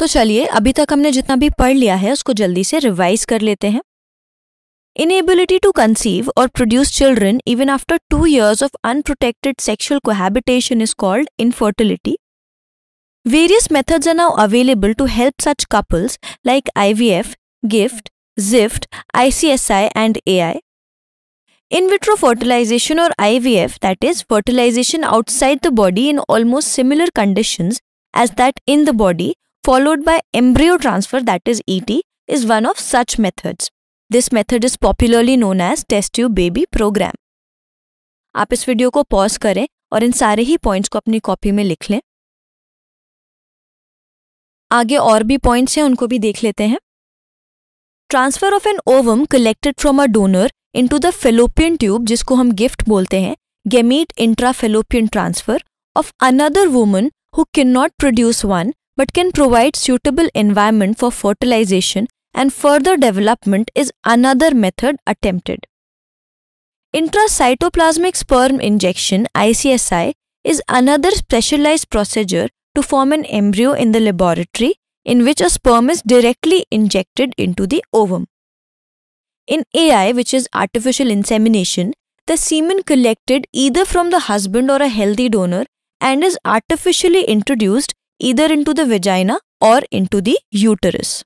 तो चलिए अभी तक हमने जितना भी पढ़ लिया है उसको जल्दी से रिवाइज कर लेते हैं इनएबिलिटी टू कंसीव और produce children even after two years of unprotected sexual cohabitation is called infertility Various methods are now available to help such couples like IVF, GIFT, ZIFT, ICSI, and AI. In vitro fertilization or IVF, that is, fertilization outside the body in almost similar conditions as that in the body, followed by embryo transfer, that is ET, is one of such methods. This method is popularly known as test tube baby program. आप इस video को pause करें और इन सारे ही points को अपनी copy में लिख लें आगे और भी पॉइंट्स हैं उनको भी देख लेते हैं transfer of an ovum collected from a donor into the fallopian tube जिसको हम गिफ्ट बोलते हैं gamete intra fallopian transfer of another woman who can not produce one but can provide suitable environment for fertilization and further development is another method attempted. Intracytoplasmic sperm injection ICSI is another specialized procedure to form an embryo in the laboratory in which a sperm is directly injected into the ovum. In AI, which is artificial insemination, the semen collected either from the husband or a healthy donor and is artificially introduced इधर into the vagina और into the uterus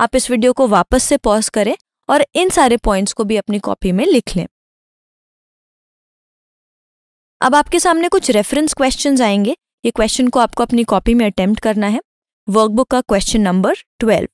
आप इस video को वापस से pause करें और इन सारे पॉइंट्स को भी अपनी कॉपी में लिख लें अब आपके सामने कुछ रेफरेंस क्वेश्चंस आएंगे ये क्वेश्चन को आपको अपनी कॉपी में अटेम्प्ट करना है वर्कबुक का क्वेश्चन नंबर ट्वेल्व